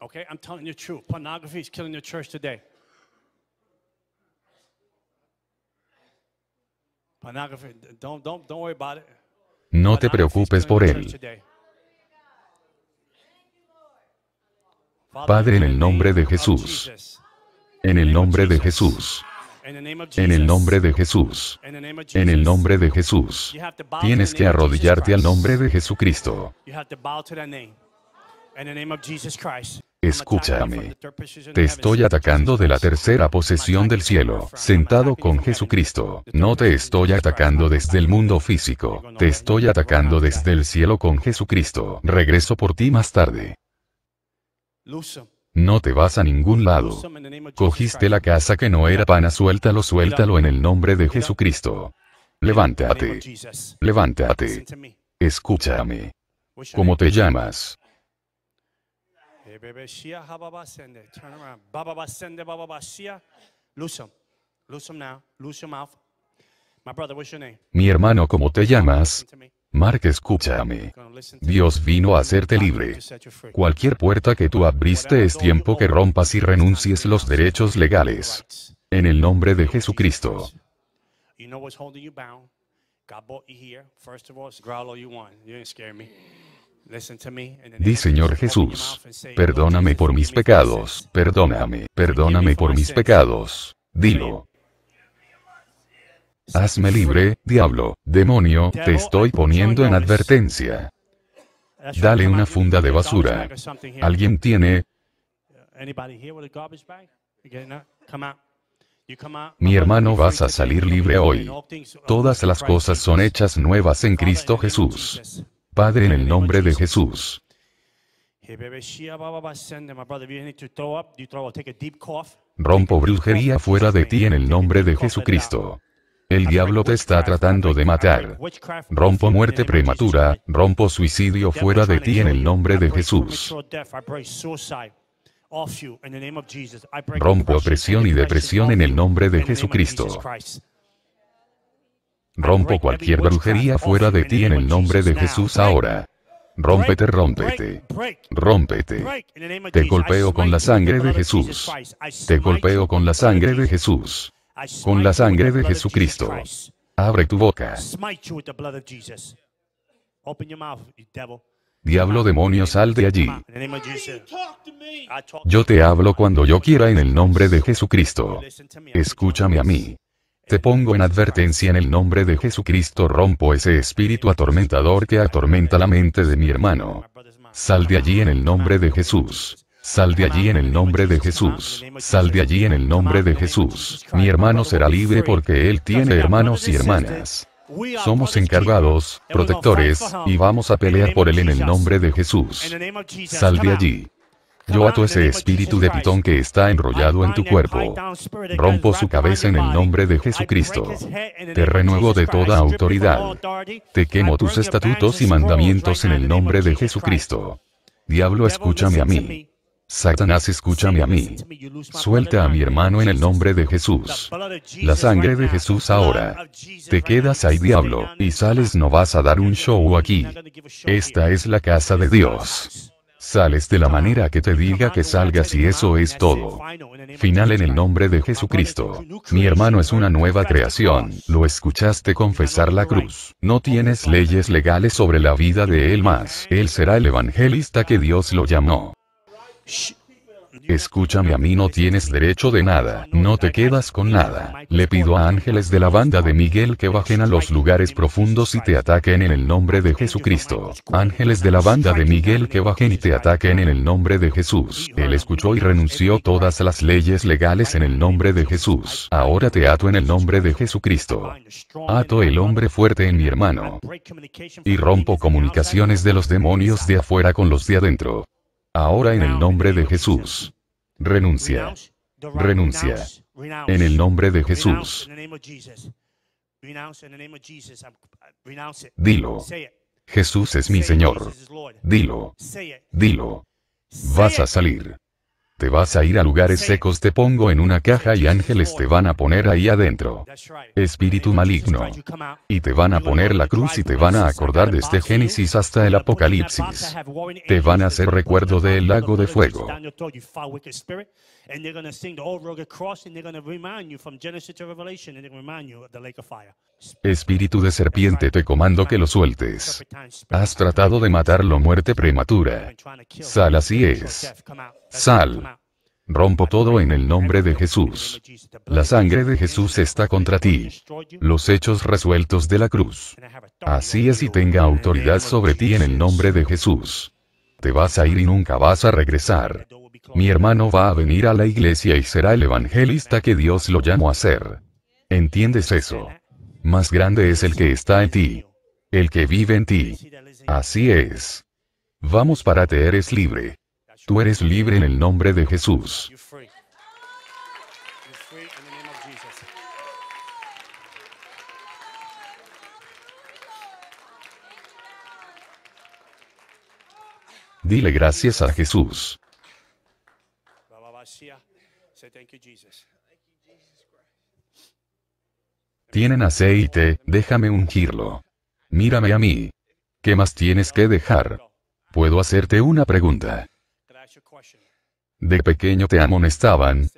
Okay, I'm telling you the Pornography is killing the church today. No te preocupes por él. Padre, en el nombre de Jesús. En el nombre de Jesús. En el nombre de Jesús. En el nombre de Jesús. Tienes que arrodillarte al nombre de Jesucristo escúchame. Te estoy atacando de la tercera posesión del cielo, sentado con Jesucristo. No te estoy atacando desde el mundo físico, te estoy atacando desde el cielo con Jesucristo. Regreso por ti más tarde. No te vas a ningún lado. Cogiste la casa que no era pana, suéltalo, suéltalo en el nombre de Jesucristo. Levántate. Levántate. Escúchame. ¿Cómo te llamas? Shia Hababa Sende. Turn around. Baba Sende Baba Shia. Loose him. Loose him now. Loose your mouth. My brother, what's your name? Mi hermano, ¿cómo te llamas? Mark, escúchame. Dios vino a hacerte libre. Cualquier puerta que tú abriste es tiempo que rompas y renuncies los derechos legales. En el nombre de Jesucristo. God brought you here. First of all, growl all you want. You didn't scare me. Di Señor Jesús, perdóname por mis pecados, perdóname, perdóname por mis pecados. Dilo. Hazme libre, diablo, demonio, te estoy poniendo en advertencia. Dale una funda de basura. ¿Alguien tiene? Mi hermano vas a salir libre hoy. Todas las cosas son hechas nuevas en Cristo Jesús. Padre, en el nombre de Jesús. Rompo brujería fuera de ti en el nombre de Jesucristo. El diablo te está tratando de matar. Rompo muerte prematura, rompo suicidio fuera de ti en el nombre de Jesús. Rompo opresión y depresión en el nombre de Jesucristo. Rompo cualquier brujería fuera de ti en el nombre de Jesús ahora. Rómpete, rómpete. Rómpete. Te golpeo con la sangre de Jesús. Te golpeo con la sangre de Jesús. Con la sangre de Jesucristo. Abre tu boca. Diablo demonio, sal de allí. Yo te hablo cuando yo quiera en el nombre de Jesucristo. Escúchame a mí. Te pongo en advertencia en el nombre de Jesucristo rompo ese espíritu atormentador que atormenta la mente de mi hermano. Sal de allí en el nombre de Jesús. Sal de allí en el nombre de Jesús. Sal de allí en el nombre de Jesús. Mi hermano será libre porque él tiene hermanos y hermanas. Somos encargados, protectores, y vamos a pelear por él en el nombre de Jesús. Sal de allí. Yo ato ese espíritu de pitón que está enrollado en tu cuerpo. Rompo su cabeza en el nombre de Jesucristo. Te renuevo de toda autoridad. Te quemo tus estatutos y mandamientos en el nombre de Jesucristo. Diablo, escúchame a mí. Satanás, escúchame a mí. Suelta a mi hermano en el nombre de Jesús. La sangre de Jesús ahora. Te quedas ahí, diablo, y sales, no vas a dar un show aquí. Esta es la casa de Dios. Sales de la manera que te diga que salgas y eso es todo. Final en el nombre de Jesucristo. Mi hermano es una nueva creación, lo escuchaste confesar la cruz. No tienes leyes legales sobre la vida de él más. Él será el evangelista que Dios lo llamó. Escúchame a mí no tienes derecho de nada, no te quedas con nada. Le pido a ángeles de la banda de Miguel que bajen a los lugares profundos y te ataquen en el nombre de Jesucristo. Ángeles de la banda de Miguel que bajen y te ataquen en el nombre de Jesús. Él escuchó y renunció todas las leyes legales en el nombre de Jesús. Ahora te ato en el nombre de Jesucristo. Ato el hombre fuerte en mi hermano. Y rompo comunicaciones de los demonios de afuera con los de adentro. Ahora en el nombre de Jesús. Renuncia. Renuncia. En el nombre de Jesús. Uh, Dilo. Jesús es mi Señor. Dilo. Dilo. Vas a salir. Te vas a ir a lugares secos, te pongo en una caja y ángeles te van a poner ahí adentro. Espíritu maligno. Y te van a poner la cruz y este te van a acordar desde Génesis hasta el Apocalipsis. Te van a hacer recuerdo del lago de fuego. Genesis Espíritu de serpiente, te comando que lo sueltes. Has tratado de matarlo muerte prematura. Sal, así es. Sal. Rompo todo en el nombre de Jesús. La sangre de Jesús está contra ti. Los hechos resueltos de la cruz. Así es y tenga autoridad sobre ti en el nombre de Jesús. Te vas a ir y nunca vas a regresar. Mi hermano va a venir a la iglesia y será el evangelista que Dios lo llamó a ser. ¿Entiendes eso? Más grande es el que está en ti. El que vive en ti. Así es. Vamos para te eres libre. Tú eres libre en el nombre de Jesús. Dile gracias a Jesús. Tienen aceite, déjame ungirlo. Mírame a mí. ¿Qué más tienes que dejar? Puedo hacerte una pregunta. De pequeño te amonestaban.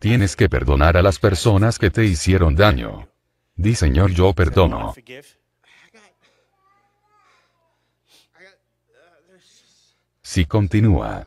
Tienes que perdonar a las personas que te hicieron daño. Di Señor, yo perdono. Si continúa.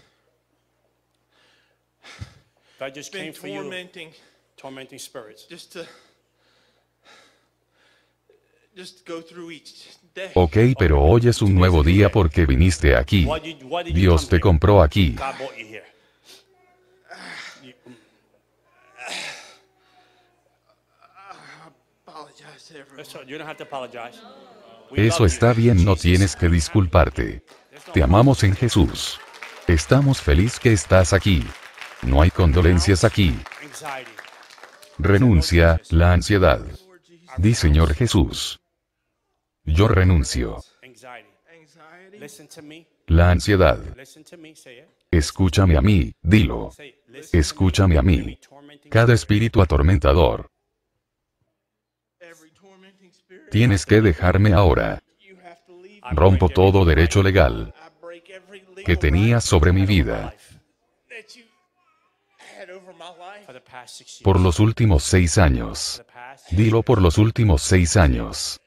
Ok, pero hoy es un nuevo día porque viniste aquí. Dios te compró aquí. Eso está bien, no tienes que disculparte. Te amamos en Jesús. Estamos feliz que estás aquí. No hay condolencias aquí. Renuncia, la ansiedad. Di Señor Jesús. Yo renuncio. La ansiedad. Escúchame a mí, dilo. Escúchame a mí. Cada espíritu atormentador. Tienes que dejarme ahora. Rompo todo derecho legal que tenía sobre mi vida. Por los últimos seis años. Dilo por los últimos seis años.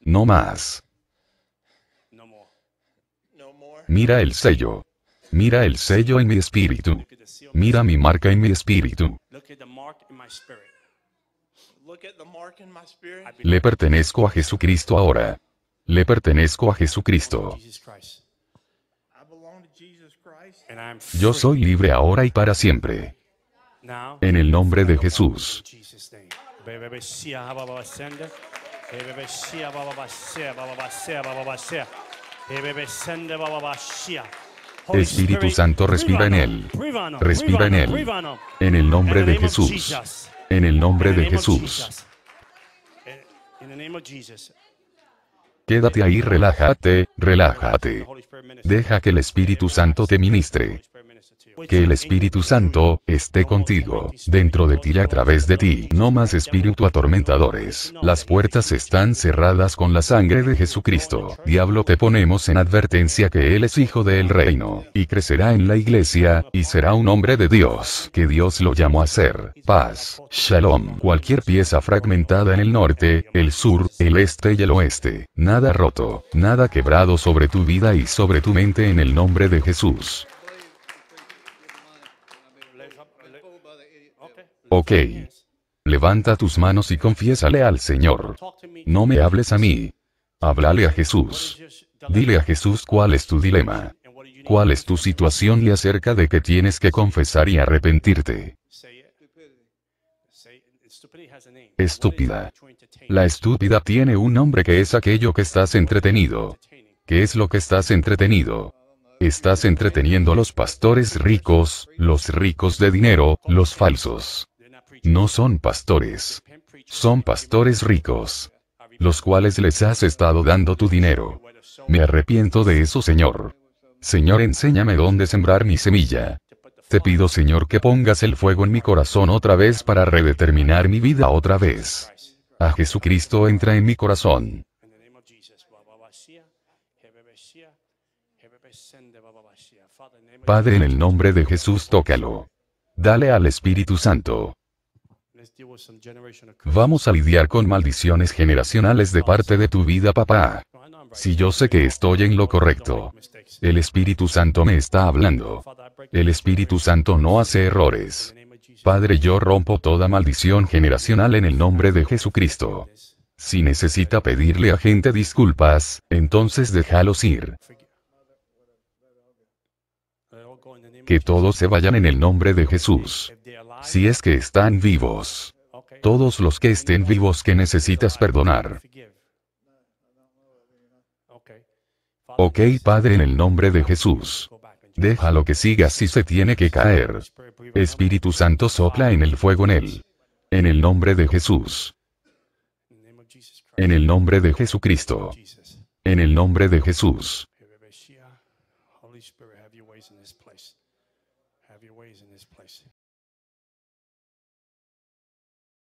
No más. Mira el sello. Mira el sello en mi espíritu. Mira mi marca en mi espíritu. Le pertenezco a Jesucristo ahora. Le pertenezco a Jesucristo. Yo soy libre ahora y para siempre. En el nombre de Jesús. Espíritu Santo respira en él. Respira en él. En el nombre de Jesús. En el nombre de Jesús. Quédate ahí, relájate, relájate. Deja que el Espíritu Santo te ministre que el Espíritu Santo, esté contigo, dentro de ti y a través de ti. No más espíritu atormentadores. Las puertas están cerradas con la sangre de Jesucristo. Diablo te ponemos en advertencia que Él es hijo del reino, y crecerá en la iglesia, y será un hombre de Dios, que Dios lo llamó a ser. Paz. Shalom. Cualquier pieza fragmentada en el norte, el sur, el este y el oeste. Nada roto, nada quebrado sobre tu vida y sobre tu mente en el nombre de Jesús. Ok. Levanta tus manos y confiésale al Señor. No me hables a mí. Háblale a Jesús. Dile a Jesús cuál es tu dilema. ¿Cuál es tu situación y acerca de que tienes que confesar y arrepentirte? Estúpida. La estúpida tiene un nombre que es aquello que estás entretenido. ¿Qué es lo que estás entretenido? Estás entreteniendo a los pastores ricos, los ricos de dinero, los falsos no son pastores. Son pastores ricos, los cuales les has estado dando tu dinero. Me arrepiento de eso, Señor. Señor, enséñame dónde sembrar mi semilla. Te pido, Señor, que pongas el fuego en mi corazón otra vez para redeterminar mi vida otra vez. A Jesucristo entra en mi corazón. Padre, en el nombre de Jesús, tócalo. Dale al Espíritu Santo Vamos a lidiar con maldiciones generacionales de parte de tu vida, papá. Si yo sé que estoy en lo correcto, el Espíritu Santo me está hablando. El Espíritu Santo no hace errores. Padre, yo rompo toda maldición generacional en el nombre de Jesucristo. Si necesita pedirle a gente disculpas, entonces déjalos ir. Que todos se vayan en el nombre de Jesús si es que están vivos. Todos los que estén vivos que necesitas perdonar. Ok Padre en el nombre de Jesús. deja lo que siga si se tiene que caer. Espíritu Santo sopla en el fuego en él. En el nombre de Jesús. En el nombre de Jesucristo. En el nombre de Jesús.